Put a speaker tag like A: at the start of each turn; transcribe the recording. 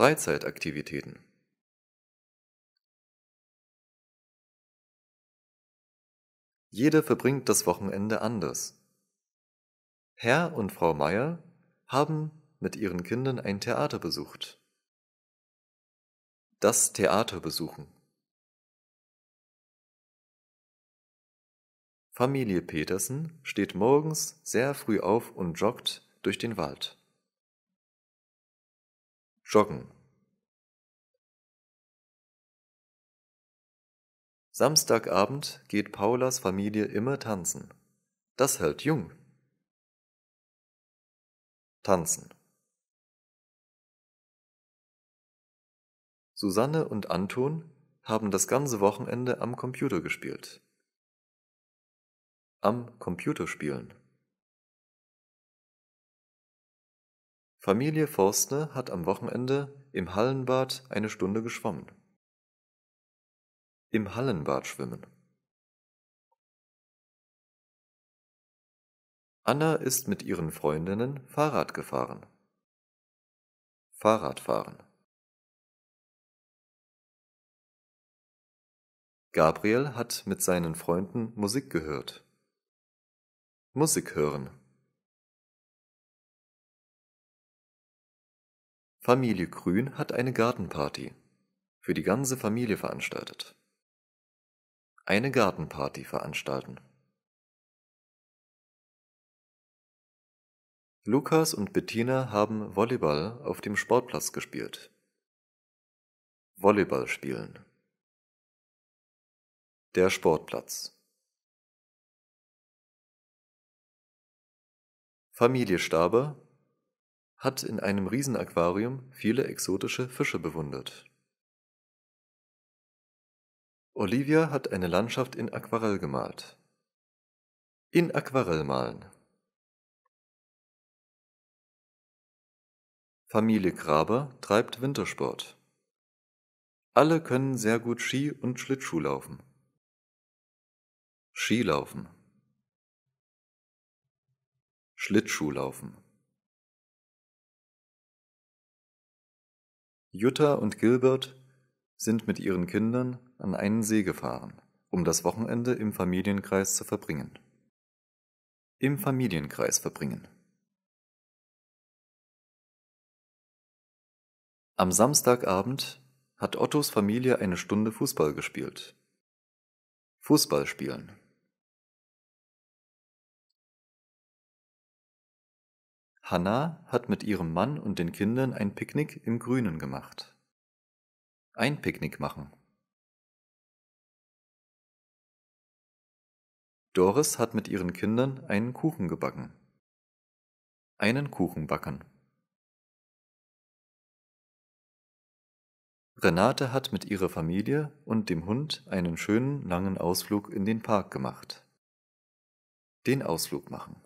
A: Freizeitaktivitäten Jeder verbringt das Wochenende anders.
B: Herr und Frau Meier haben mit ihren Kindern ein Theater besucht.
A: Das Theater besuchen. Familie Petersen steht morgens sehr früh auf und joggt durch den Wald. Joggen.
B: Samstagabend geht Paulas Familie immer tanzen. Das hält jung.
A: Tanzen. Susanne und Anton haben das ganze Wochenende am Computer gespielt. Am Computer spielen. Familie Forstner hat am Wochenende im Hallenbad eine Stunde geschwommen. Im Hallenbad schwimmen. Anna ist mit ihren Freundinnen Fahrrad gefahren. Fahrradfahren. Gabriel hat mit seinen Freunden Musik gehört. Musik hören. Familie Grün hat eine Gartenparty für die ganze Familie veranstaltet. Eine Gartenparty veranstalten. Lukas und Bettina haben Volleyball auf dem Sportplatz gespielt. Volleyball spielen. Der Sportplatz. Familie Staber hat in einem Riesenaquarium viele
B: exotische Fische bewundert. Olivia
A: hat eine Landschaft in Aquarell gemalt. In Aquarell malen. Familie Graber treibt Wintersport. Alle können sehr gut Ski und Schlittschuh laufen. Skilaufen. Schlittschuh Schlittschuhlaufen.
B: Jutta und Gilbert sind mit ihren Kindern an einen See gefahren,
A: um das Wochenende im Familienkreis zu verbringen. Im Familienkreis verbringen.
B: Am Samstagabend hat Ottos Familie eine Stunde Fußball gespielt.
A: Fußball spielen Hannah hat mit ihrem Mann und den Kindern ein Picknick im Grünen gemacht. Ein Picknick machen. Doris hat mit ihren Kindern einen Kuchen gebacken. Einen Kuchen backen. Renate hat mit ihrer Familie und dem Hund einen schönen langen Ausflug in den Park gemacht. Den Ausflug machen.